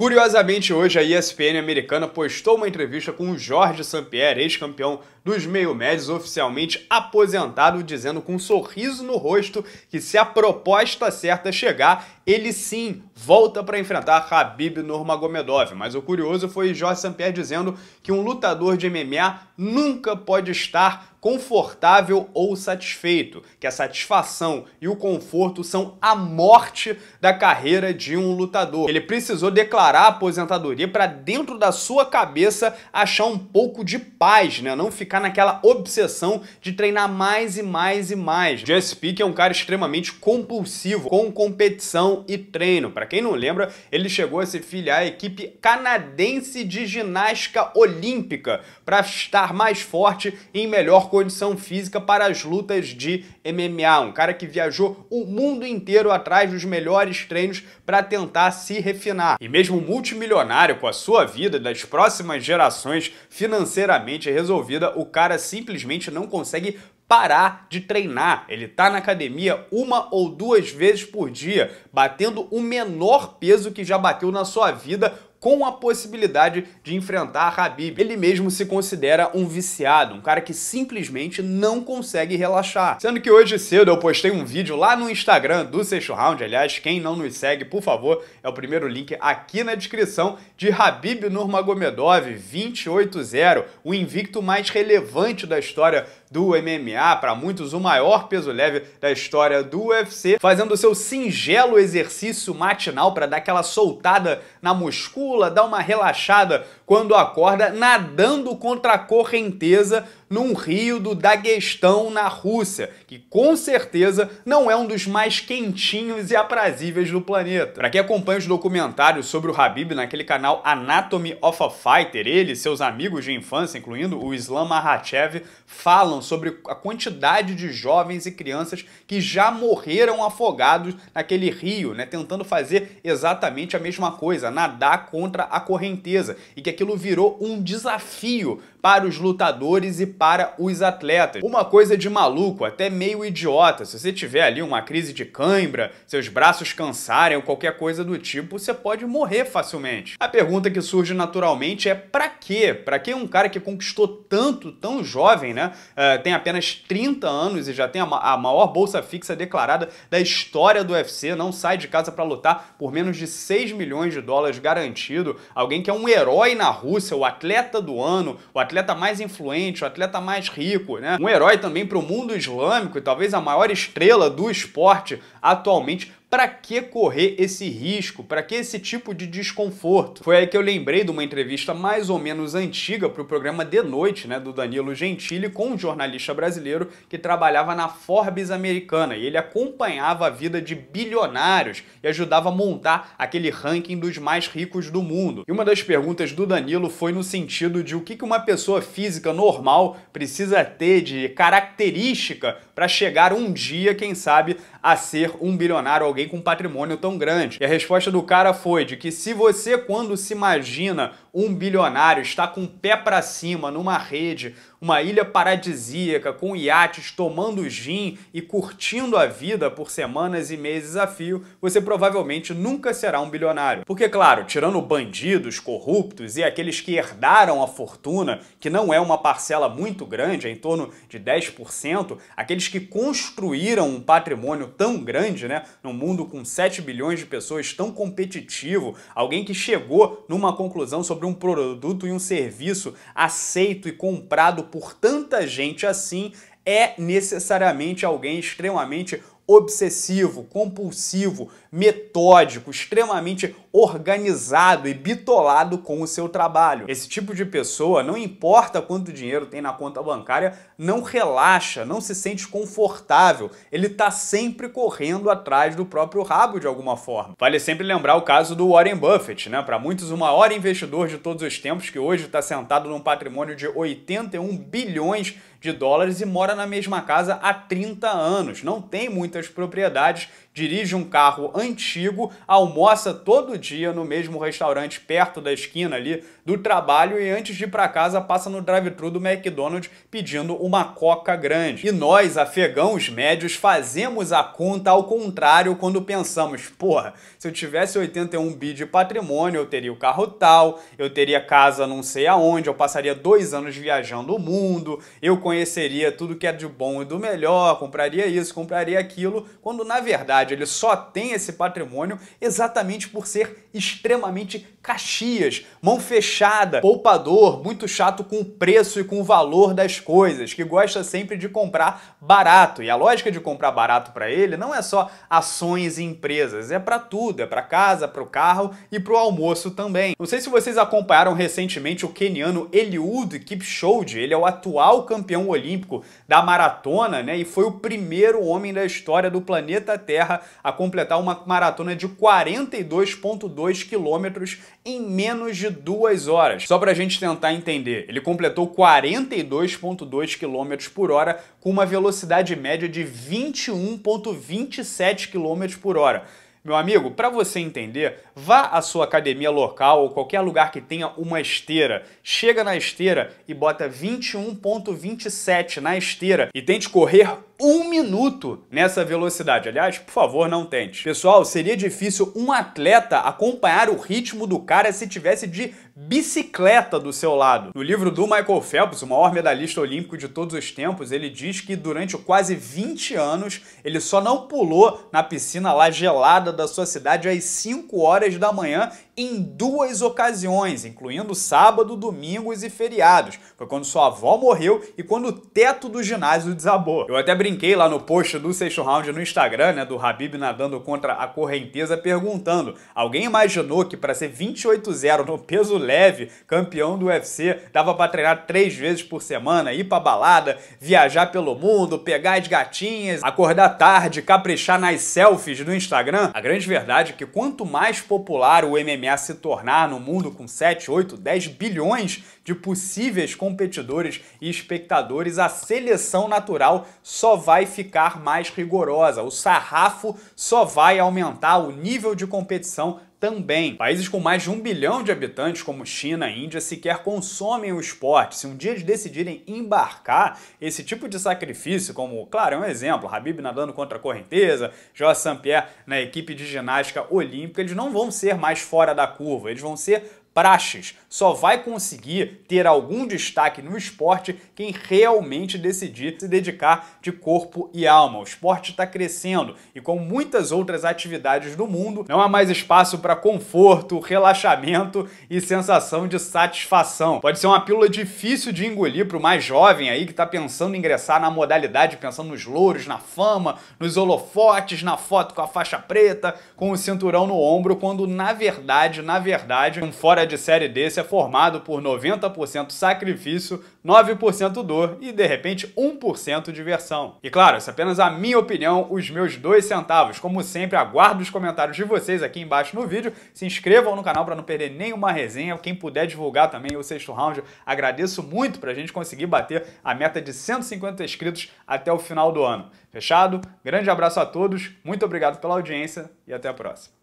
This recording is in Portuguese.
Curiosamente, hoje a ESPN americana postou uma entrevista com o Jorge Sampier, ex-campeão dos meio-médios, oficialmente aposentado, dizendo com um sorriso no rosto que se a proposta certa chegar, ele sim volta para enfrentar Habib Nurmagomedov. Mas o curioso foi Jorge Sampier dizendo que um lutador de MMA nunca pode estar confortável ou satisfeito, que a satisfação e o conforto são a morte da carreira de um lutador. Ele precisou declarar a aposentadoria para dentro da sua cabeça achar um pouco de paz, né? Não ficar naquela obsessão de treinar mais e mais e mais. Jesse Pick é um cara extremamente compulsivo com competição e treino. Para quem não lembra, ele chegou a se filiar à equipe canadense de ginástica olímpica para estar mais forte e em melhor condição física para as lutas de MMA. Um cara que viajou o mundo inteiro atrás dos melhores treinos para tentar se refinar. E mesmo multimilionário com a sua vida das próximas gerações financeiramente resolvida, o cara simplesmente não consegue parar de treinar. Ele tá na academia uma ou duas vezes por dia, batendo o menor peso que já bateu na sua vida com a possibilidade de enfrentar Habib. Ele mesmo se considera um viciado, um cara que simplesmente não consegue relaxar. Sendo que hoje cedo eu postei um vídeo lá no Instagram do sexto round, aliás, quem não nos segue, por favor, é o primeiro link aqui na descrição, de Habib Nurmagomedov 28-0, o invicto mais relevante da história do MMA, para muitos o maior peso leve da história do UFC, fazendo o seu singelo exercício matinal para dar aquela soltada na musculatura pula, dá uma relaxada quando acorda, nadando contra a correnteza num rio do Daguestão, na Rússia, que com certeza não é um dos mais quentinhos e aprazíveis do planeta. Para quem acompanha os documentários sobre o Habib naquele canal Anatomy of a Fighter, ele e seus amigos de infância, incluindo o Islam Mahachev, falam sobre a quantidade de jovens e crianças que já morreram afogados naquele rio, né, tentando fazer exatamente a mesma coisa, nadar contra contra a correnteza e que aquilo virou um desafio para os lutadores e para os atletas. Uma coisa de maluco, até meio idiota. Se você tiver ali uma crise de cãibra, seus braços cansarem ou qualquer coisa do tipo, você pode morrer facilmente. A pergunta que surge naturalmente é para quê? Para que um cara que conquistou tanto, tão jovem, né, uh, tem apenas 30 anos e já tem a, ma a maior bolsa fixa declarada da história do UFC, não sai de casa para lutar por menos de 6 milhões de dólares garantidos sentido. Alguém que é um herói na Rússia, o atleta do ano, o atleta mais influente, o atleta mais rico, né? Um herói também para o mundo islâmico e talvez a maior estrela do esporte atualmente para que correr esse risco? Para que esse tipo de desconforto? Foi aí que eu lembrei de uma entrevista mais ou menos antiga para o programa De Noite, né, do Danilo Gentili, com um jornalista brasileiro que trabalhava na Forbes americana e ele acompanhava a vida de bilionários e ajudava a montar aquele ranking dos mais ricos do mundo. E uma das perguntas do Danilo foi no sentido de o que uma pessoa física normal precisa ter de característica para chegar um dia, quem sabe, a ser um bilionário, alguém alguém com um patrimônio tão grande? E a resposta do cara foi de que se você, quando se imagina um bilionário está com o pé para cima numa rede, uma ilha paradisíaca, com iates, tomando gin e curtindo a vida por semanas e meses a fio, você provavelmente nunca será um bilionário. Porque, claro, tirando bandidos, corruptos e aqueles que herdaram a fortuna, que não é uma parcela muito grande, é em torno de 10%, aqueles que construíram um patrimônio tão grande, né, num mundo com 7 bilhões de pessoas tão competitivo, alguém que chegou numa conclusão sobre sobre um produto e um serviço aceito e comprado por tanta gente assim é necessariamente alguém extremamente obsessivo, compulsivo, metódico, extremamente organizado e bitolado com o seu trabalho. Esse tipo de pessoa, não importa quanto dinheiro tem na conta bancária, não relaxa, não se sente confortável. Ele está sempre correndo atrás do próprio rabo de alguma forma. Vale sempre lembrar o caso do Warren Buffett, né? Para muitos o maior investidor de todos os tempos que hoje está sentado num patrimônio de 81 bilhões de dólares e mora na mesma casa há 30 anos. Não tem muitas propriedades dirige um carro antigo, almoça todo dia no mesmo restaurante perto da esquina ali do trabalho e antes de ir para casa passa no drive-thru do McDonald's pedindo uma coca grande. E nós, afegãos médios, fazemos a conta ao contrário quando pensamos, porra, se eu tivesse 81 bi de patrimônio, eu teria o carro tal, eu teria casa não sei aonde, eu passaria dois anos viajando o mundo, eu conheceria tudo que é de bom e do melhor, compraria isso, compraria aquilo, quando na verdade ele só tem esse patrimônio exatamente por ser extremamente Caxias, mão fechada, poupador, muito chato com o preço e com o valor das coisas, que gosta sempre de comprar barato. E a lógica de comprar barato para ele não é só ações e empresas, é para tudo, é para casa, para o carro e para o almoço também. Não sei se vocês acompanharam recentemente o keniano Eliud Kipchoge, ele é o atual campeão olímpico da maratona, né, e foi o primeiro homem da história do planeta Terra a completar uma maratona de 42,2 quilômetros em menos de duas horas. Só para a gente tentar entender, ele completou 42,2 quilômetros por hora com uma velocidade média de 21,27 quilômetros por hora. Meu amigo, para você entender, vá à sua academia local ou qualquer lugar que tenha uma esteira. Chega na esteira e bota 21.27 na esteira e tente correr um minuto nessa velocidade. Aliás, por favor, não tente. Pessoal, seria difícil um atleta acompanhar o ritmo do cara se tivesse de bicicleta do seu lado. No livro do Michael Phelps, o maior medalhista olímpico de todos os tempos, ele diz que durante quase 20 anos ele só não pulou na piscina lá gelada da sua cidade às 5 horas da manhã em duas ocasiões, incluindo sábado, domingos e feriados. Foi quando sua avó morreu e quando o teto do ginásio desabou. Eu até brinquei lá no post do sexto round no Instagram, né, do Habib nadando contra a correnteza, perguntando: alguém imaginou que para ser 28-0 no peso leve, campeão do UFC, dava para treinar três vezes por semana, ir para balada, viajar pelo mundo, pegar as gatinhas, acordar tarde, caprichar nas selfies no Instagram? A grande verdade é que quanto mais popular o MMA a se tornar no mundo com 7, 8, 10 bilhões de possíveis competidores e espectadores, a seleção natural só vai ficar mais rigorosa, o sarrafo só vai aumentar, o nível de competição também. Países com mais de um bilhão de habitantes, como China e Índia, sequer consomem o esporte. Se um dia eles decidirem embarcar, esse tipo de sacrifício, como, claro, é um exemplo, Habib nadando contra a correnteza, Jorge saint pierre na equipe de ginástica olímpica, eles não vão ser mais fora da curva, eles vão ser praxes. só vai conseguir ter algum destaque no esporte quem realmente decidir se dedicar de corpo e alma. O esporte está crescendo e, como muitas outras atividades do mundo, não há mais espaço para conforto, relaxamento e sensação de satisfação. Pode ser uma pílula difícil de engolir para o mais jovem aí que está pensando em ingressar na modalidade, pensando nos louros, na fama, nos holofotes, na foto com a faixa preta, com o cinturão no ombro, quando na verdade, na verdade, um fora fora de série desse é formado por 90% sacrifício, 9% dor e de repente 1% diversão. E claro, essa é apenas a minha opinião, os meus dois centavos. Como sempre, aguardo os comentários de vocês aqui embaixo no vídeo. Se inscrevam no canal para não perder nenhuma resenha. Quem puder divulgar também o sexto round, agradeço muito para a gente conseguir bater a meta de 150 inscritos até o final do ano. Fechado? Grande abraço a todos, muito obrigado pela audiência e até a próxima.